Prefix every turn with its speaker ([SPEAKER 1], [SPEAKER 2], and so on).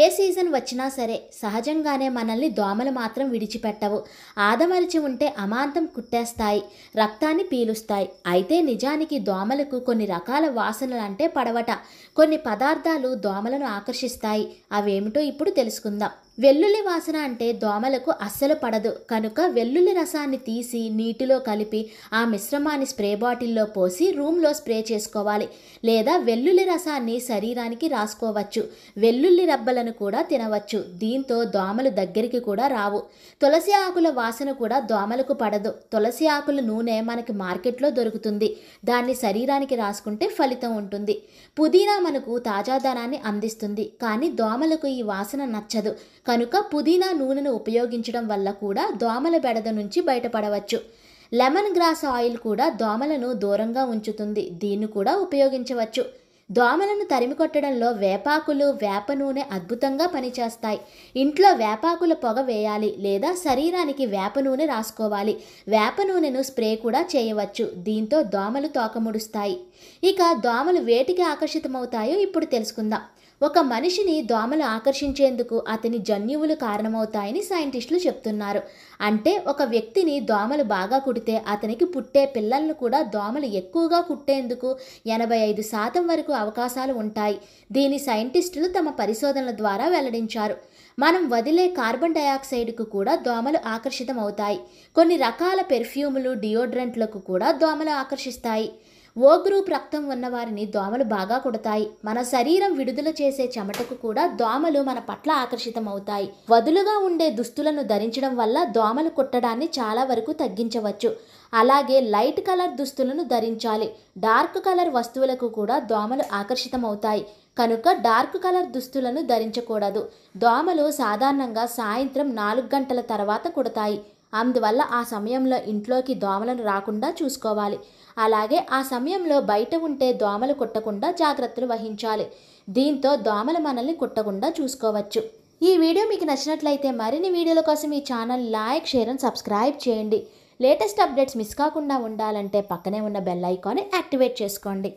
[SPEAKER 1] ఏ season వచ్చినా సరే సహజంగానే మనల్ని దోమలు మాత్రం విడిచిపెట్టవు ఆదమరిచి ఉంటే అమాంతం కుట్టేస్తాయి రక్తాన్ని పీలుస్తాయి అయితే నిజానికి దోమలకు కొన్ని రకాల వాసనలు అంటే పడవట కొన్ని పదార్థాలు దోమలను ఆకర్షిస్తాయి అవేమిటో ఇప్పుడు తెలుసుకుందాం వెల్లుల్లి వాసన అంటే దోమలకు అస్సలు పడదు కనుక వెల్లుల్లి రసాన్ని తీసి నీటిలో కలిపి ఆ మిశ్రమాన్ని స్ప్రే బాటిల్లో పోసి రూమ్లో స్ప్రే చేసుకోవాలి లేదా వెల్లుల్లి రసాన్ని శరీరానికి రాసుకోవచ్చు వెల్లుల్లి రబ్బలను కూడా తినవచ్చు దీంతో దోమలు దగ్గరికి కూడా రావు తులసి ఆకుల వాసన కూడా దోమలకు పడదు తులసి ఆకుల నూనె మనకి మార్కెట్లో దొరుకుతుంది దాన్ని శరీరానికి రాసుకుంటే ఫలితం ఉంటుంది పుదీనా మనకు తాజాదనాన్ని అందిస్తుంది కానీ దోమలకు ఈ వాసన నచ్చదు కనుక పుదీనా నూనెను ఉపయోగించడం వల్ల కూడా దోమల బెడద నుంచి బయటపడవచ్చు లెమన్ గ్రాస్ ఆయిల్ కూడా దోమలను దూరంగా ఉంచుతుంది దీన్ని కూడా ఉపయోగించవచ్చు దోమలను తరిమికొట్టడంలో వేపాకులు వేప నూనె అద్భుతంగా పనిచేస్తాయి ఇంట్లో వేపాకుల పొగ వేయాలి లేదా శరీరానికి వేప నూనె రాసుకోవాలి వేప నూనెను స్ప్రే కూడా చేయవచ్చు దీంతో దోమలు తోకముడుస్తాయి ఇక దోమలు వేటికి ఆకర్షితమవుతాయో ఇప్పుడు తెలుసుకుందాం ఒక మనిషిని దోమలు ఆకర్షించేందుకు అతని జన్యువులు కారణమవుతాయని సైంటిస్టులు చెప్తున్నారు అంటే ఒక వ్యక్తిని దోమలు బాగా కుడితే అతనికి పుట్టే పిల్లలను కూడా దోమలు ఎక్కువగా కుట్టేందుకు ఎనభై ఐదు శాతం వరకు అవకాశాలు ఉంటాయి దీని సైంటిస్టులు తమ పరిశోధనల ద్వారా వెల్లడించారు మనం వదిలే కార్బన్ డయాక్సైడ్కు కూడా దోమలు ఆకర్షితమవుతాయి కొన్ని రకాల పెర్ఫ్యూములు డియోడ్రెంట్లకు కూడా దోమలు ఆకర్షిస్తాయి ఓ గ్రూప్ రక్తం ఉన్నవారిని దోమలు బాగా కొడతాయి మన శరీరం విడుదల చేసే చెమటకు కూడా దోమలు మన పట్ల ఆకర్షితమవుతాయి వదులుగా ఉండే దుస్తులను ధరించడం వల్ల దోమలు కుట్టడాన్ని చాలా వరకు తగ్గించవచ్చు అలాగే లైట్ కలర్ దుస్తులను ధరించాలి డార్క్ కలర్ వస్తువులకు కూడా దోమలు ఆకర్షితమవుతాయి కనుక డార్క్ కలర్ దుస్తులను ధరించకూడదు దోమలు సాధారణంగా సాయంత్రం నాలుగు గంటల తర్వాత కుడతాయి అందువల్ల ఆ సమయంలో ఇంట్లోకి దోమలను రాకుండా చూసుకోవాలి అలాగే ఆ సమయంలో బయట ఉంటే దోమలు కుట్టకుండా జాగ్రత్తలు వహించాలి దీంతో దోమలు మనల్ని కుట్టకుండా చూసుకోవచ్చు ఈ వీడియో మీకు నచ్చినట్లయితే మరిన్ని వీడియోల కోసం ఈ channel like share and subscribe చేయండి లేటెస్ట్ అప్డేట్స్ మిస్ కాకుండా ఉండాలంటే పక్కనే ఉన్న బెల్ ఐకాన్ యాక్టివేట్ చేసుకోండి